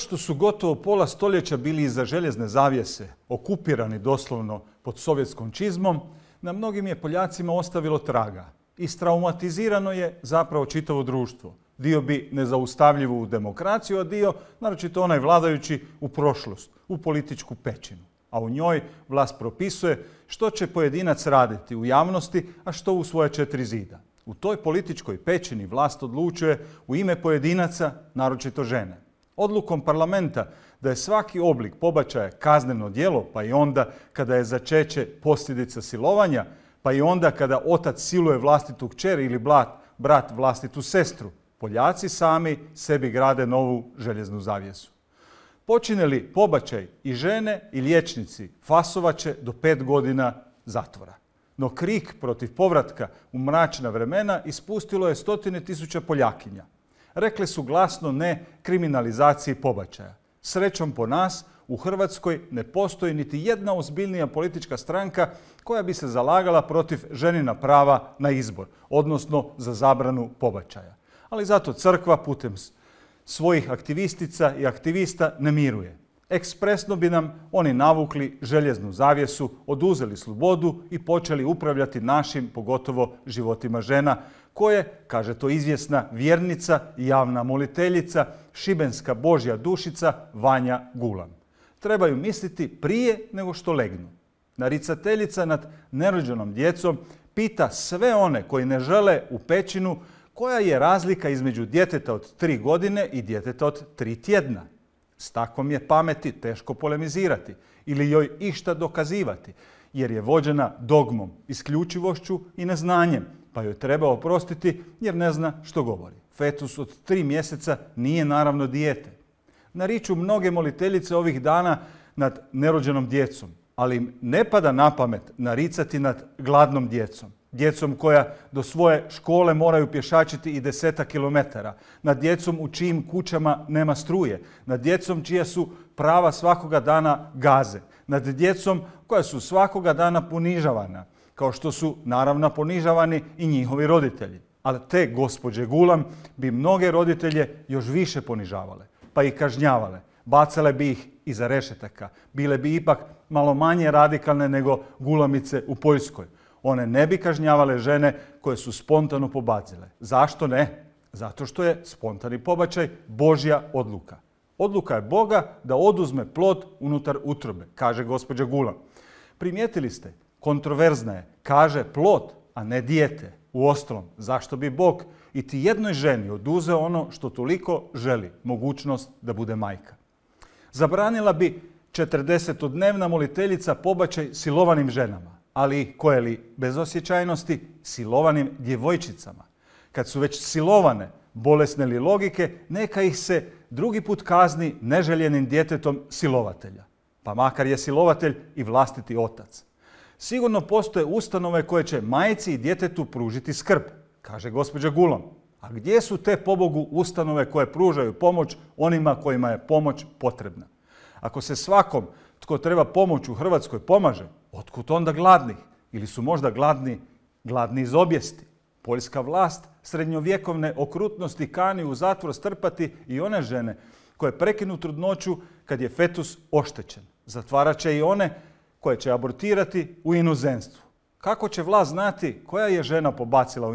što su gotovo pola stoljeća bili iza željezne zavjese, okupirani doslovno pod sovjetskom čizmom, na mnogim je Poljacima ostavilo traga. Istraumatizirano je zapravo čitavo društvo. Dio bi nezaustavljivu demokraciju, a dio, naročito onaj vladajući, u prošlost, u političku pećinu. A u njoj vlast propisuje što će pojedinac raditi u javnosti, a što u svoje četiri zida. U toj političkoj pećini vlast odlučuje u ime pojedinaca, naročito žene. Odlukom parlamenta da je svaki oblik pobačaja kazneno djelo, pa i onda kada je začeće posljedica silovanja, pa i onda kada otac siluje vlastitu kćer ili blat, brat vlastitu sestru, Poljaci sami sebi grade novu željeznu zavjesu. Počine li pobačaj i žene i liječnici fasovaće do pet godina zatvora. No krik protiv povratka u mračna vremena ispustilo je stotine tisuća Poljakinja. Rekle su glasno ne kriminalizaciji pobačaja. Srećom po nas, u Hrvatskoj ne postoji niti jedna ozbiljnija politička stranka koja bi se zalagala protiv ženina prava na izbor, odnosno za zabranu pobačaja. Ali zato crkva putem svojih aktivistica i aktivista ne miruje. Ekspresno bi nam oni navukli željeznu zavjesu, oduzeli slobodu i počeli upravljati našim, pogotovo životima žena, koje, kaže to izvjesna vjernica i javna moliteljica, šibenska božja dušica Vanja Gulan. Trebaju misliti prije nego što legnu. Naricateljica nad nerođenom djecom pita sve one koji ne žele u pećinu koja je razlika između djeteta od tri godine i djeteta od tri tjedna. S takvom je pameti teško polemizirati ili joj išta dokazivati, jer je vođena dogmom, isključivošću i neznanjem, pa joj treba oprostiti jer ne zna što govori. Fetus od tri mjeseca nije naravno dijete. Nariču mnoge moliteljice ovih dana nad nerođenom djecom, ali im ne pada na pamet naricati nad gladnom djecom. Djecom koja do svoje škole moraju pješačiti i deseta kilometara. Nad djecom u čijim kućama nema struje. Nad djecom čija su prava svakoga dana gaze. Nad djecom koja su svakoga dana ponižavana kao što su naravno ponižavani i njihovi roditelji. Ali te gospođe Gulam bi mnoge roditelje još više ponižavale, pa ih kažnjavale. Bacale bi ih iza rešetaka. Bile bi ipak malo manje radikalne nego gulamice u Poljskoj. One ne bi kažnjavale žene koje su spontano pobacile. Zašto ne? Zato što je spontani pobačaj Božja odluka. Odluka je Boga da oduzme plod unutar utrobe, kaže gospođa Gulam. Primijetili ste, kontroverzna je. Kaže plot, a ne dijete. Uostalom, zašto bi Bog i ti jednoj ženi oduzeo ono što toliko želi, mogućnost da bude majka? Zabranila bi 40 odnevna moliteljica pobačaj silovanim ženama, ali koje li bez osjećajnosti silovanim djevojčicama. Kad su već silovane, bolesne li logike, neka ih se drugi put kazni neželjenim djetetom silovatelja. Pa makar je silovatelj i vlastiti otac sigurno postoje ustanove koje će majici i djetetu pružiti skrb, kaže gospođa Gulom. A gdje su te pobogu ustanove koje pružaju pomoć onima kojima je pomoć potrebna? Ako se svakom tko treba pomoć u Hrvatskoj pomaže, otkud onda gladnih? Ili su možda gladni, gladni iz objesti? Poljska vlast srednjovjekovne okrutnosti kani u zatvor strpati i one žene koje prekinu trudnoću kad je fetus oštećen. Zatvarat će i one koje će abortirati u inozenstvu. Kako će vlast znati koja je žena pobacila u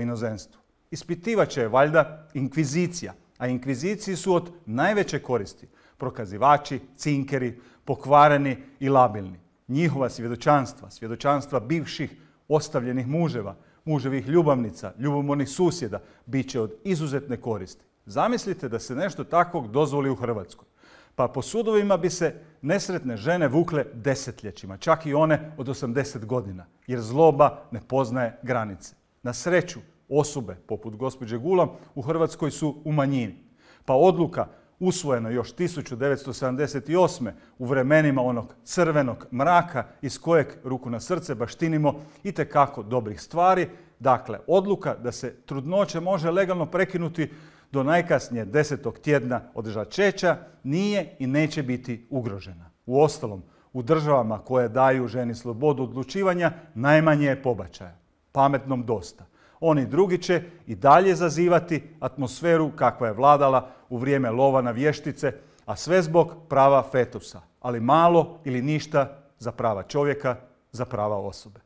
Ispitivat će je valjda inkvizicija, a inkviziciji su od najveće koristi prokazivači, cinkeri, pokvareni i labilni. Njihova svjedočanstva, svjedočanstva bivših ostavljenih muževa, muževih ljubavnica, ljubomornih susjeda, bit će od izuzetne koristi. Zamislite da se nešto takvog dozvoli u Hrvatskoj. Pa po sudovima bi se nesretne žene vukle desetljećima, čak i one od 80 godina, jer zloba ne poznaje granice. Na sreću, osobe poput gospođe Gulam u Hrvatskoj su u manjini. Pa odluka usvojena još 1978. u vremenima onog crvenog mraka iz kojeg ruku na srce baštinimo i tekako dobrih stvari. Dakle, odluka da se trudnoće može legalno prekinuti do najkasnije desetog tjedna od čeća nije i neće biti ugrožena. Uostalom, u državama koje daju ženi slobodu odlučivanja najmanje je pobačaja. Pametnom dosta. Oni drugi će i dalje zazivati atmosferu kakva je vladala u vrijeme lova na vještice, a sve zbog prava fetusa, ali malo ili ništa za prava čovjeka, za prava osobe.